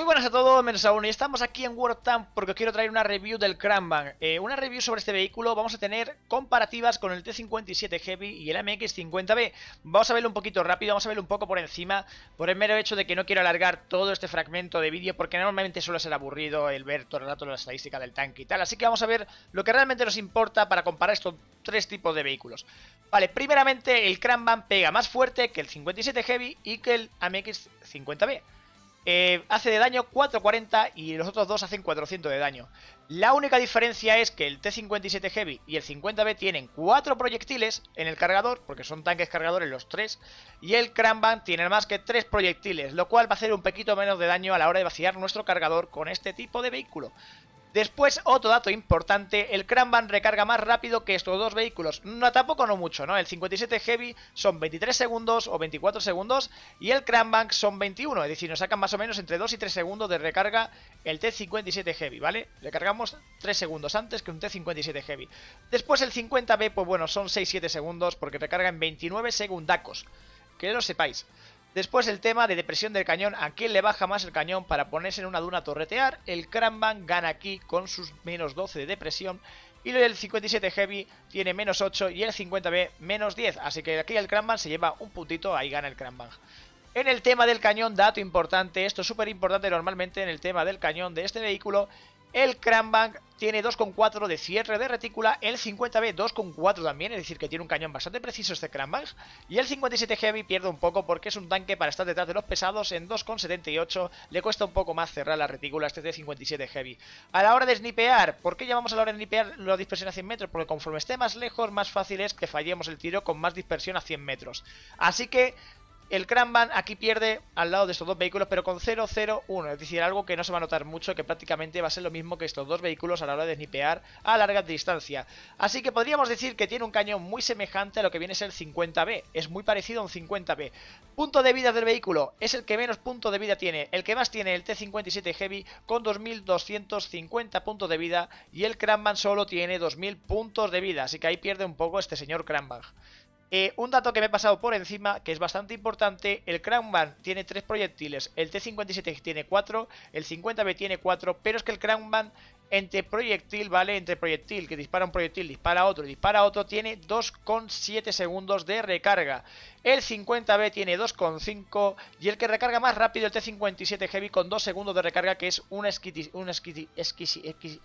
Muy buenas a todos, menos a y estamos aquí en World Tank porque os quiero traer una review del Cranban. Eh, una review sobre este vehículo, vamos a tener comparativas con el T57 Heavy y el MX50B. Vamos a verlo un poquito rápido, vamos a verlo un poco por encima, por el mero hecho de que no quiero alargar todo este fragmento de vídeo porque normalmente suele ser aburrido el ver todo el rato la estadística del tanque y tal. Así que vamos a ver lo que realmente nos importa para comparar estos tres tipos de vehículos. Vale, primeramente el Cranban pega más fuerte que el 57 Heavy y que el MX50B. Eh, hace de daño 440 y los otros dos hacen 400 de daño. La única diferencia es que el T-57 Heavy y el 50B tienen 4 proyectiles en el cargador, porque son tanques cargadores los 3, y el Cranban tiene más que 3 proyectiles, lo cual va a hacer un poquito menos de daño a la hora de vaciar nuestro cargador con este tipo de vehículo. Después, otro dato importante, el Cranban recarga más rápido que estos dos vehículos. No, tampoco no mucho, ¿no? El 57 Heavy son 23 segundos o 24 segundos y el Cranbank son 21, es decir, nos sacan más o menos entre 2 y 3 segundos de recarga el T57 Heavy, ¿vale? Recargamos 3 segundos antes que un T57 Heavy. Después el 50B, pues bueno, son 6-7 segundos porque recarga en 29 segundacos, que lo sepáis. Después el tema de depresión del cañón, a quién le baja más el cañón para ponerse en una duna a torretear, el Cranban gana aquí con sus menos 12 de depresión y el 57 Heavy tiene menos 8 y el 50B menos 10, así que aquí el Cranban se lleva un puntito, ahí gana el Cranban. En el tema del cañón, dato importante, esto es súper importante normalmente en el tema del cañón de este vehículo, el Cranbank tiene 2,4 de cierre de retícula, el 50B 2,4 también, es decir que tiene un cañón bastante preciso este Cranbank, y el 57 Heavy pierde un poco porque es un tanque para estar detrás de los pesados en 2,78, le cuesta un poco más cerrar la retícula este de 57 Heavy. A la hora de snipear, ¿por qué llamamos a la hora de snipear la dispersión a 100 metros? Porque conforme esté más lejos, más fácil es que fallemos el tiro con más dispersión a 100 metros. Así que el Cranban aquí pierde al lado de estos dos vehículos, pero con 0-0-1, es decir, algo que no se va a notar mucho, que prácticamente va a ser lo mismo que estos dos vehículos a la hora de snipear a larga distancia. Así que podríamos decir que tiene un cañón muy semejante a lo que viene a ser 50B, es muy parecido a un 50B. Punto de vida del vehículo, es el que menos punto de vida tiene, el que más tiene el T-57 Heavy con 2.250 puntos de vida y el Cranban solo tiene 2.000 puntos de vida, así que ahí pierde un poco este señor Cranban. Eh, un dato que me he pasado por encima, que es bastante importante, el Crownman tiene 3 proyectiles, el T-57 tiene 4, el 50B tiene 4, pero es que el Crownman entre proyectil, ¿vale? Entre proyectil, que dispara un proyectil, dispara otro, y dispara otro, tiene 2,7 segundos de recarga. El 50B tiene 2,5 y el que recarga más rápido, el T-57 Heavy, con 2 segundos de recarga, que es una un Esquisi, esquisi, esquisi,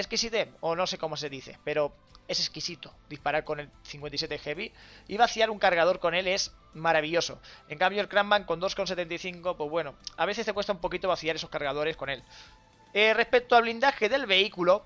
Esquisite, o no sé cómo se dice, pero es exquisito disparar con el 57 Heavy y vaciar un cargador con él es maravilloso. En cambio el Cranman con 2,75, pues bueno, a veces te cuesta un poquito vaciar esos cargadores con él. Eh, respecto al blindaje del vehículo,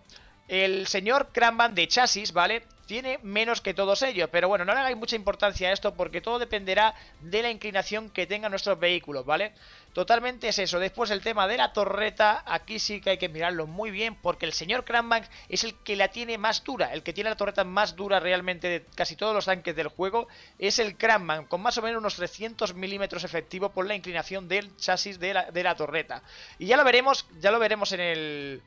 el señor Cranman de chasis, ¿vale? tiene menos que todos ellos. Pero bueno, no le hagáis mucha importancia a esto porque todo dependerá de la inclinación que tengan nuestros vehículos, ¿vale? Totalmente es eso. Después el tema de la torreta, aquí sí que hay que mirarlo muy bien porque el señor Cranbank es el que la tiene más dura, el que tiene la torreta más dura realmente de casi todos los tanques del juego, es el Cranbank, con más o menos unos 300 milímetros efectivo por la inclinación del chasis de la, de la torreta. Y ya lo veremos, ya lo veremos en el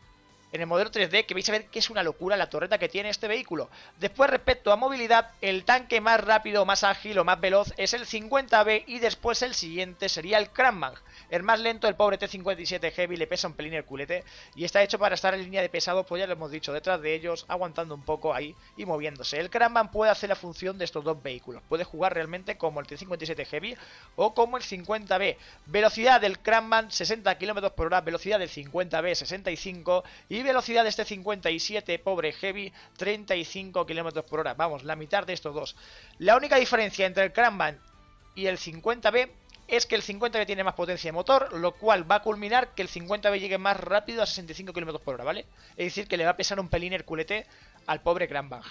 en el modelo 3D que vais a ver que es una locura la torreta que tiene este vehículo. Después respecto a movilidad, el tanque más rápido, más ágil o más veloz es el 50B y después el siguiente sería el Cranman. El más lento, el pobre T57 Heavy, le pesa un pelín el culete y está hecho para estar en línea de pesados, pues ya lo hemos dicho, detrás de ellos, aguantando un poco ahí y moviéndose. El Cranman puede hacer la función de estos dos vehículos, puede jugar realmente como el T57 Heavy o como el 50B. Velocidad del Cranman 60 km por hora, velocidad del 50B 65 y velocidad de este 57 pobre Heavy, 35 km por hora. Vamos, la mitad de estos dos. La única diferencia entre el Cranban y el 50B es que el 50B tiene más potencia de motor, lo cual va a culminar que el 50B llegue más rápido a 65 km por hora, ¿vale? Es decir, que le va a pesar un pelín el culete al pobre Cranban.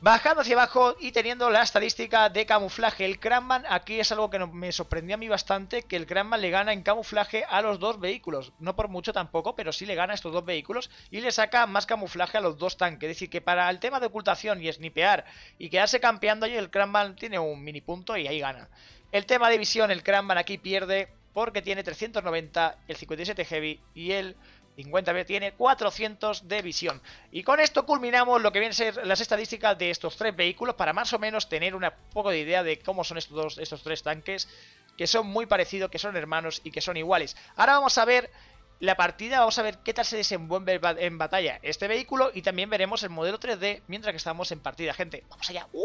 Bajando hacia abajo y teniendo la estadística de camuflaje, el Cranman aquí es algo que me sorprendió a mí bastante, que el Cranman le gana en camuflaje a los dos vehículos, no por mucho tampoco, pero sí le gana a estos dos vehículos y le saca más camuflaje a los dos tanques, es decir, que para el tema de ocultación y snipear y quedarse campeando allí el Cranman tiene un mini punto y ahí gana. El tema de visión, el Cranman aquí pierde porque tiene 390, el 57 Heavy y el 50 b tiene 400 de visión. Y con esto culminamos lo que vienen a ser las estadísticas de estos tres vehículos para más o menos tener un poco de idea de cómo son estos, estos tres tanques, que son muy parecidos, que son hermanos y que son iguales. Ahora vamos a ver la partida, vamos a ver qué tal se desenvuelve en batalla este vehículo y también veremos el modelo 3D mientras que estamos en partida, gente. ¡Vamos allá! ¡Uh!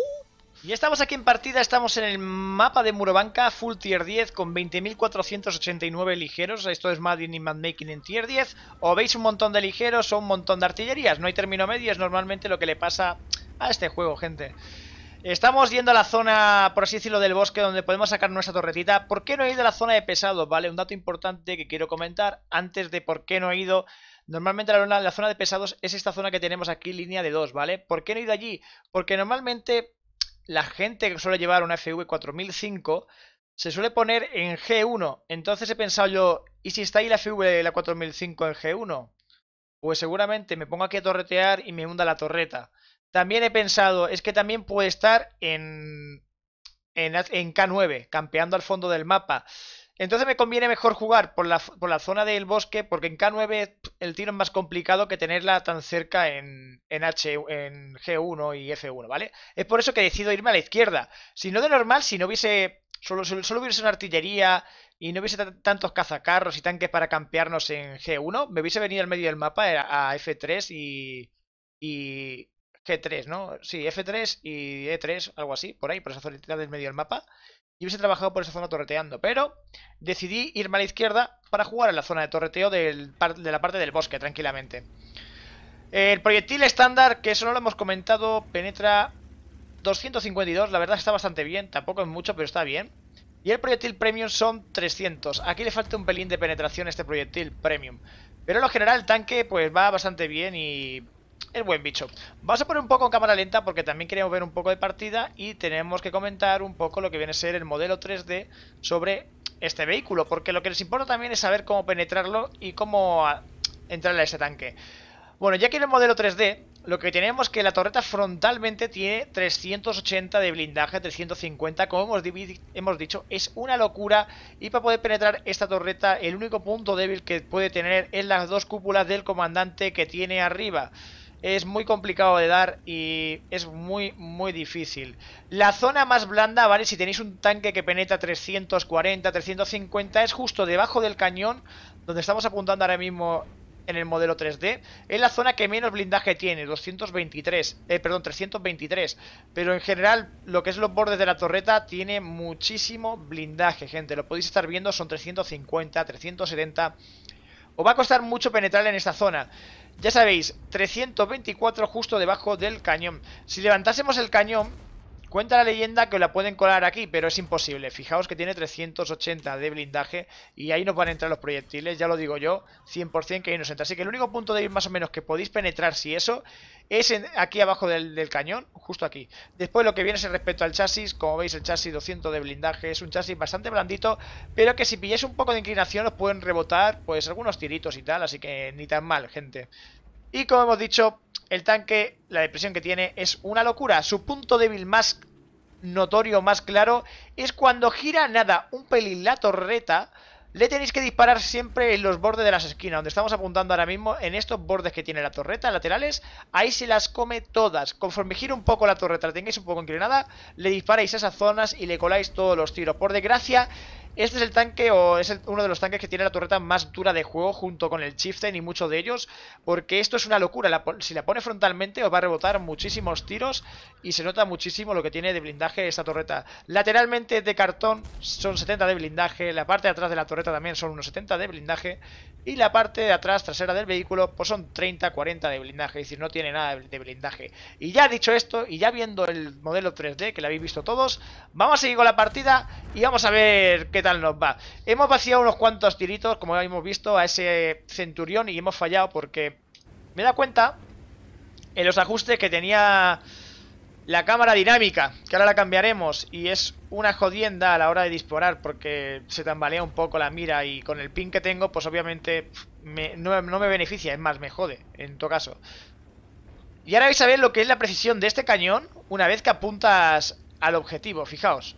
Y estamos aquí en partida, estamos en el mapa de Murobanca, full tier 10 con 20.489 ligeros, esto es Madden y Madmaking en tier 10, o veis un montón de ligeros o un montón de artillerías, no hay término medio, es normalmente lo que le pasa a este juego, gente. Estamos yendo a la zona, por así decirlo, del bosque donde podemos sacar nuestra torretita. ¿Por qué no he ido a la zona de pesados, vale? Un dato importante que quiero comentar antes de por qué no he ido... Normalmente la, la zona de pesados es esta zona que tenemos aquí, línea de 2, ¿vale? ¿Por qué no he ido allí? Porque normalmente la gente que suele llevar una FV4005 se suele poner en G1. Entonces he pensado yo, ¿y si está ahí la FV la 4005 en G1? Pues seguramente me pongo aquí a torretear y me hunda la torreta. También he pensado, es que también puede estar en, en, en K9, campeando al fondo del mapa. Entonces me conviene mejor jugar por la, por la zona del bosque, porque en K9 el tiro es más complicado que tenerla tan cerca en, en, H, en G1 y F1, ¿vale? Es por eso que decido irme a la izquierda. Si no de normal, si no hubiese Solo, solo, hubiese una artillería y no hubiese tantos cazacarros y tanques para campearnos en G1, me hubiese venido al medio del mapa a F3 y, y G3, ¿no? Sí, F3 y E3, algo así, por ahí, por esa zona del medio del mapa y hubiese trabajado por esa zona torreteando, pero decidí irme a la izquierda para jugar en la zona de torreteo de la parte del bosque, tranquilamente. El proyectil estándar, que eso no lo hemos comentado, penetra 252, la verdad está bastante bien, tampoco es mucho, pero está bien. Y el proyectil premium son 300, aquí le falta un pelín de penetración a este proyectil premium. Pero en lo general el tanque pues va bastante bien y el buen bicho. Vamos a poner un poco en cámara lenta porque también queremos ver un poco de partida y tenemos que comentar un poco lo que viene a ser el modelo 3D sobre este vehículo, porque lo que les importa también es saber cómo penetrarlo y cómo ah, entrarle a ese tanque. Bueno, ya que en el modelo 3D, lo que tenemos es que la torreta frontalmente tiene 380 de blindaje, 350, como hemos, hemos dicho, es una locura. Y para poder penetrar esta torreta, el único punto débil que puede tener es las dos cúpulas del comandante que tiene arriba es muy complicado de dar y es muy, muy difícil. La zona más blanda, ¿vale? Si tenéis un tanque que penetra 340, 350, es justo debajo del cañón donde estamos apuntando ahora mismo en el modelo 3D. Es la zona que menos blindaje tiene, 223, eh, perdón, 323. Pero en general, lo que es los bordes de la torreta tiene muchísimo blindaje, gente. Lo podéis estar viendo, son 350, 370... Os va a costar mucho penetrar en esta zona. Ya sabéis, 324 justo debajo del cañón. Si levantásemos el cañón, Cuenta la leyenda que la pueden colar aquí, pero es imposible. Fijaos que tiene 380 de blindaje y ahí no van a entrar los proyectiles, ya lo digo yo, 100% que ahí nos entra. Así que el único punto de ir más o menos que podéis penetrar, si eso, es aquí abajo del, del, cañón, justo aquí. Después lo que viene es respecto al chasis, como veis el chasis 200 de blindaje, es un chasis bastante blandito, pero que si pilláis un poco de inclinación os pueden rebotar pues algunos tiritos y tal, así que ni tan mal, gente. Y como hemos dicho, el tanque, la depresión que tiene es una locura. Su punto débil más notorio, más claro, es cuando gira nada un pelín la torreta, le tenéis que disparar siempre en los bordes de las esquinas, donde estamos apuntando ahora mismo, en estos bordes que tiene la torreta, laterales, ahí se las come todas. Conforme gira un poco la torreta, la tengáis un poco inclinada, le disparáis a esas zonas y le coláis todos los tiros. Por desgracia, este es el tanque o es uno de los tanques que tiene la torreta más dura de juego junto con el Chieftain y muchos de ellos. Porque esto es una locura. si la pone frontalmente os va a rebotar muchísimos tiros y se nota muchísimo lo que tiene de blindaje esta torreta. Lateralmente de cartón son 70 de blindaje. La parte de atrás de la torreta también son unos 70 de blindaje. Y la parte de atrás trasera del vehículo pues son 30, 40 de blindaje. Es decir, no tiene nada de blindaje. Y ya dicho esto y ya viendo el modelo 3D que lo habéis visto todos, vamos a seguir con la partida y vamos a ver qué tal nos va. Hemos vaciado unos cuantos tiritos, como hemos visto, a ese centurión y hemos fallado porque me da cuenta en los ajustes que tenía la cámara dinámica, que ahora la cambiaremos y es una jodienda a la hora de disparar porque se tambalea un poco la mira y con el pin que tengo, pues obviamente no, no, me beneficia, es más, me jode, en todo caso. Y ahora vais a ver lo que es la precisión de este cañón una vez que apuntas al objetivo, fijaos.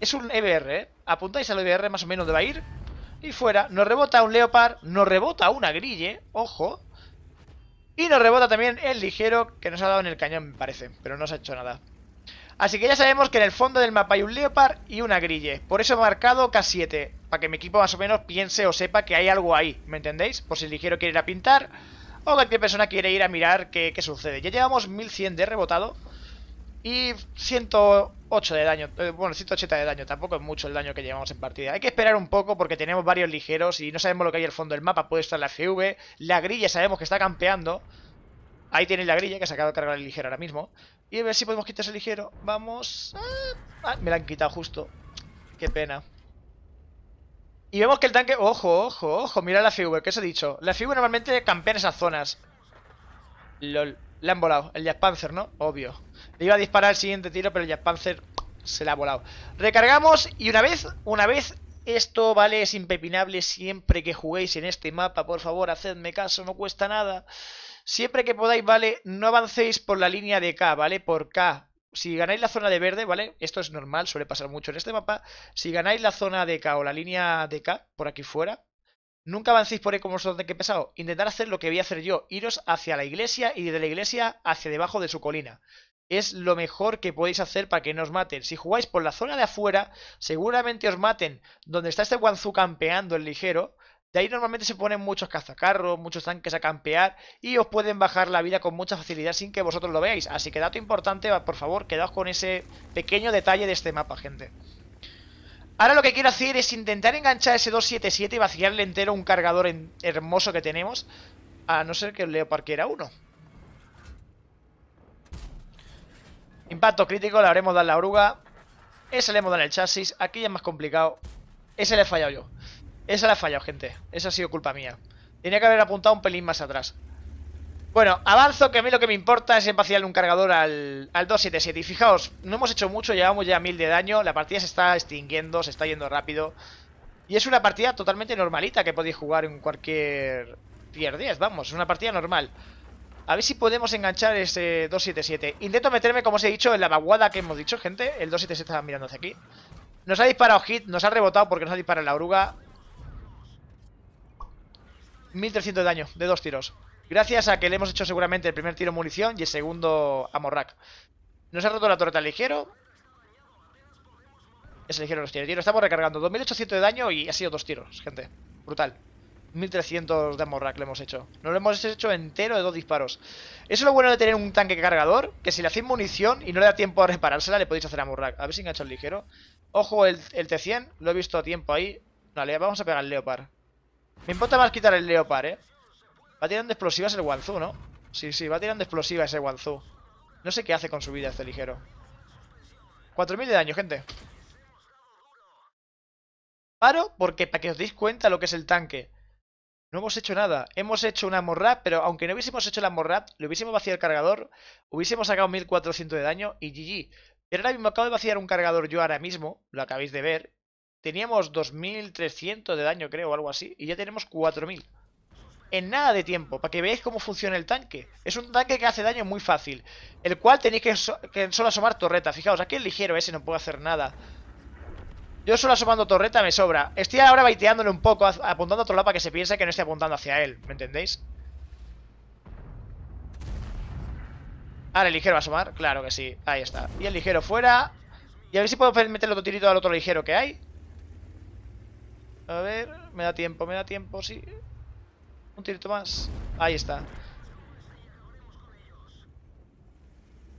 Es un EBR, ¿eh? apuntáis al IBR e más o menos dónde va a ir. Y fuera, nos rebota un Leopard, nos rebota una Grille, ojo. Y nos rebota también el ligero que nos ha dado en el cañón, me parece, pero no se ha hecho nada. Así que ya sabemos que en el fondo del mapa hay un Leopard y una Grille. Por eso he marcado K7, para que mi equipo más o menos piense o sepa que hay algo ahí, ¿me entendéis? Por si el ligero quiere ir a pintar o cualquier persona quiere ir a mirar qué, qué sucede. Ya llevamos 1100 de rebotado. Y 108 de daño, eh, bueno, 180 de daño, tampoco es mucho el daño que llevamos en partida. Hay que esperar un poco porque tenemos varios ligeros y no sabemos lo que hay al fondo del mapa. Puede estar la FV, la grilla sabemos que está campeando. Ahí tiene la grilla que se acaba de cargar el ligero ahora mismo. Y a ver si podemos quitar ese ligero. Vamos... Ah, me la han quitado justo. Qué pena. Y vemos que el tanque... Ojo, ojo, ojo, mira la FV, ¿qué os he dicho? La FV normalmente campea en esas zonas. LOL, le han volado. El Jack Panzer, ¿no? Obvio. Le iba a disparar el siguiente tiro, pero el Jack Panzer se la ha volado. Recargamos y una vez, una vez esto, ¿vale? Es impepinable siempre que juguéis en este mapa, por favor, hacedme caso, no cuesta nada. Siempre que podáis, ¿vale? No avancéis por la línea de K, ¿vale? Por K. Si ganáis la zona de verde, ¿vale? Esto es normal, suele pasar mucho en este mapa. Si ganáis la zona de K o la línea de K, por aquí fuera, nunca avancéis por ahí como os de que pesado. Intentar hacer lo que voy a hacer yo, iros hacia la iglesia y desde la iglesia hacia debajo de su colina es lo mejor que podéis hacer para que no os maten. Si jugáis por la zona de afuera, seguramente os maten donde está este Wanzu campeando el ligero. De ahí normalmente se ponen muchos cazacarros, muchos tanques a campear y os pueden bajar la vida con mucha facilidad sin que vosotros lo veáis. Así que dato importante, por favor, quedaos con ese pequeño detalle de este mapa, gente. Ahora lo que quiero hacer es intentar enganchar ese 277 y vaciarle entero un cargador hermoso que tenemos, a no ser que el Leopard era uno. Impacto crítico, le habremos dado la oruga. Ese le hemos dado en el chasis. Aquí ya es más complicado. Ese le he fallado yo. Ese le he fallado, gente. Esa ha sido culpa mía. Tenía que haber apuntado un pelín más atrás. Bueno, avanzo, que a mí lo que me importa es vaciarle un cargador al, al 277. Y fijaos, no hemos hecho mucho, llevamos ya mil de daño. La partida se está extinguiendo, se está yendo rápido. Y es una partida totalmente normalita que podéis jugar en cualquier tier 10, vamos, es una partida normal. A ver si podemos enganchar ese 277. Intento meterme, como os he dicho, en la vaguada que hemos dicho, gente. El 277 está mirando hacia aquí. Nos ha disparado hit, nos ha rebotado porque nos ha disparado la oruga. 1300 de daño, de dos tiros. Gracias a que le hemos hecho seguramente el primer tiro munición y el segundo a Morrak. Nos ha roto la torreta ligero. Es ligero los tiros. Estamos recargando 2800 de daño y ha sido dos tiros, gente. Brutal. 1300 de que le hemos hecho. no lo hemos hecho entero de dos disparos. Eso es lo bueno de tener un tanque cargador, que si le hacéis munición y no le da tiempo a reparársela, le podéis hacer a A ver si engancha el ligero. Ojo, el, T100, lo he visto a tiempo ahí. Vale, vamos a pegar el Leopard. Me importa más quitar el Leopard, ¿eh? Va tirando explosivas el Wanzu, ¿no? Sí, sí, va tirando explosivas ese Wanzu No sé qué hace con su vida este ligero. 4.000 de daño, gente. Paro porque para que os deis cuenta lo que es el tanque. No hemos hecho nada. Hemos hecho una morra, pero aunque no hubiésemos hecho la morra, le hubiésemos vaciado el cargador, hubiésemos sacado 1400 de daño y GG. Pero ahora mismo acabo de vaciar un cargador yo ahora mismo, lo acabáis de ver. Teníamos 2300 de daño, creo, o algo así, y ya tenemos 4000. En nada de tiempo, para que veáis cómo funciona el tanque. Es un tanque que hace daño muy fácil, el cual tenéis que, solo asomar torreta. Fijaos, aquí es ligero ese no puedo hacer nada. Yo solo asomando torreta me sobra. Estoy ahora baiteándole un poco, apuntando a otro lado para que se piense que no estoy apuntando hacia él. ¿Me entendéis? Ahora el ligero va a asomar. Claro que sí. Ahí está. Y el ligero fuera. Y a ver si puedo el otro tirito al otro ligero que hay. A ver. Me da tiempo, me da tiempo, sí. Un tirito más. Ahí está.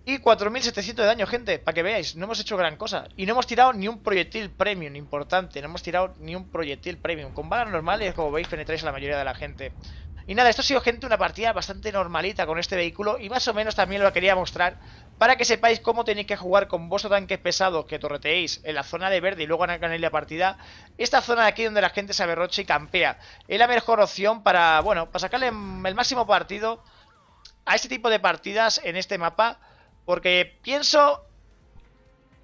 Y 4.700 de daño, gente, para que veáis, no hemos hecho gran cosa. Y no hemos tirado ni un proyectil premium, importante, no hemos tirado ni un proyectil premium. Con balas normales, como veis, penetráis a la mayoría de la gente. Y nada, esto ha sido, gente, una partida bastante normalita con este vehículo y más o menos también lo quería mostrar para que sepáis cómo tenéis que jugar con vuestros tanques pesados que torreteéis en la zona de verde y luego en la partida. Esta zona de aquí donde la gente se averrocha y campea es la mejor opción para, bueno, para sacarle el máximo partido a este tipo de partidas en este mapa porque pienso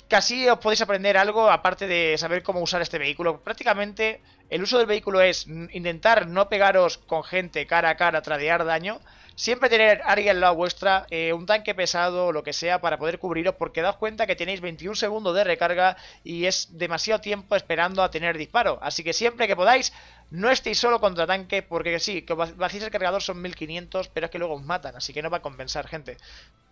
que así os podéis aprender algo, aparte de saber cómo usar este vehículo. Prácticamente el uso del vehículo es intentar no pegaros con gente cara a cara, tradear daño. Siempre tener alguien al lado vuestra, eh, un tanque pesado o lo que sea para poder cubriros porque daos cuenta que tenéis 21 segundos de recarga y es demasiado tiempo esperando a tener disparo. Así que siempre que podáis, no estéis solo contra tanque porque sí, que el cargador son 1500 pero es que luego os matan, así que no va a compensar gente.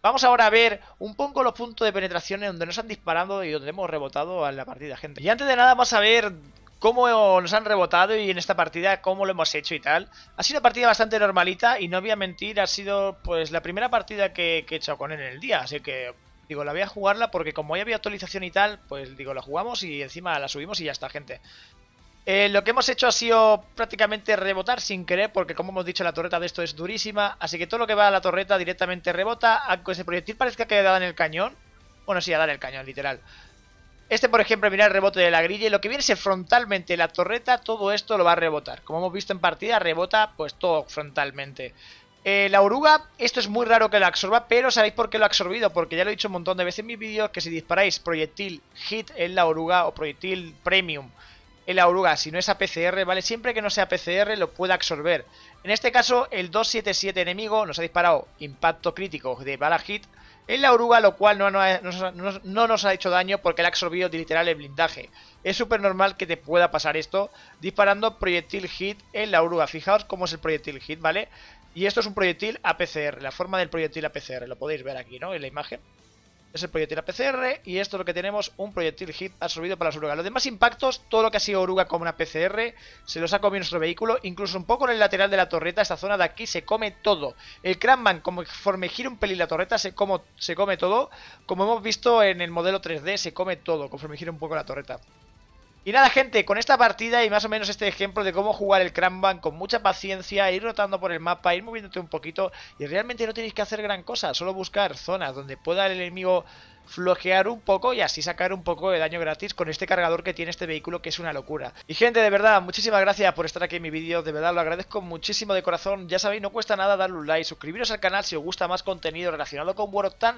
Vamos ahora a ver un poco los puntos de penetración en donde nos han disparado y donde hemos rebotado a la partida, gente. Y antes de nada vamos a ver cómo nos han rebotado y en esta partida cómo lo hemos hecho y tal. Ha sido una partida bastante normalita y no voy a mentir, ha sido pues la primera partida que, he hecho con él en el día, así que digo, la voy a jugarla porque como ya había actualización y tal, pues digo, la jugamos y encima la subimos y ya está, gente. Eh, lo que hemos hecho ha sido prácticamente rebotar sin querer, porque como hemos dicho, la torreta de esto es durísima, así que todo lo que va a la torreta directamente rebota, aunque ese proyectil parezca que dado en el cañón, bueno, sí, a dar el cañón, literal. Este, por ejemplo, mira el rebote de la grilla y lo que viene es frontalmente la torreta, todo esto lo va a rebotar. Como hemos visto en partida, rebota pues todo frontalmente. Eh, la oruga, esto es muy raro que lo absorba, pero ¿sabéis por qué lo ha absorbido? Porque ya lo he dicho un montón de veces en mis vídeos, que si disparáis proyectil hit en la oruga o proyectil premium en la oruga, si no es APCR, ¿vale? Siempre que no sea APCR lo puede absorber. En este caso, el 277 enemigo nos ha disparado impacto crítico de bala hit, en la oruga, lo cual no, nos ha hecho daño porque el ha absorbido literal el blindaje. Es súper normal que te pueda pasar esto disparando proyectil hit en la oruga. Fijaos cómo es el proyectil hit, ¿vale? Y esto es un proyectil APCR, la forma del proyectil APCR, lo podéis ver aquí, ¿no? En la imagen es el proyectil APCR y esto es lo que tenemos, un proyectil hit absorbido para las orugas. Los demás impactos, todo lo que ha sido oruga como una PCR, se los ha comido nuestro vehículo, incluso un poco en el lateral de la torreta, esta zona de aquí se come todo. El Cranman, conforme gira un pelín la torreta, se, como, se come todo, como hemos visto en el modelo 3D, se come todo, conforme gira un poco la torreta. Y nada gente, con esta partida y más o menos este ejemplo de cómo jugar el Cranban con mucha paciencia, ir rotando por el mapa, ir moviéndote un poquito y realmente no tenéis que hacer gran cosa, solo buscar zonas donde pueda el enemigo flojear un poco y así sacar un poco de daño gratis con este cargador que tiene este vehículo que es una locura. Y gente, de verdad, muchísimas gracias por estar aquí en mi vídeo, de verdad lo agradezco muchísimo de corazón, ya sabéis, no cuesta nada darle un like, suscribiros al canal si os gusta más contenido relacionado con World of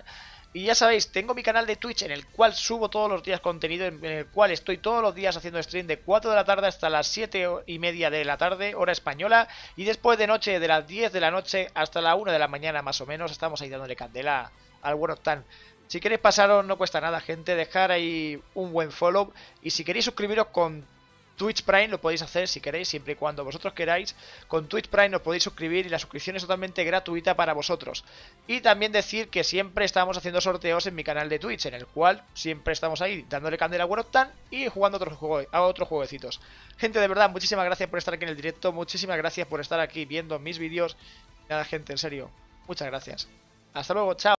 y ya sabéis, tengo mi canal de Twitch en el cual subo todos los días contenido, en el cual estoy todos los días haciendo stream de 4 de la tarde hasta las 7 y media de la tarde, hora española, y después de noche, de las 10 de la noche hasta la 1 de la mañana más o menos, estamos ahí dándole candela al World of Tanks. Si queréis pasaros, no cuesta nada, gente. Dejar ahí un buen follow. Y si queréis suscribiros con Twitch Prime, lo podéis hacer si queréis, siempre y cuando vosotros queráis. Con Twitch Prime os podéis suscribir y la suscripción es totalmente gratuita para vosotros. Y también decir que siempre estamos haciendo sorteos en mi canal de Twitch, en el cual siempre estamos ahí dándole candela a Tan y jugando otros juegos a otros jueguecitos. Gente, de verdad, muchísimas gracias por estar aquí en el directo. Muchísimas gracias por estar aquí viendo mis vídeos. Nada, gente, en serio. Muchas gracias. Hasta luego, chao.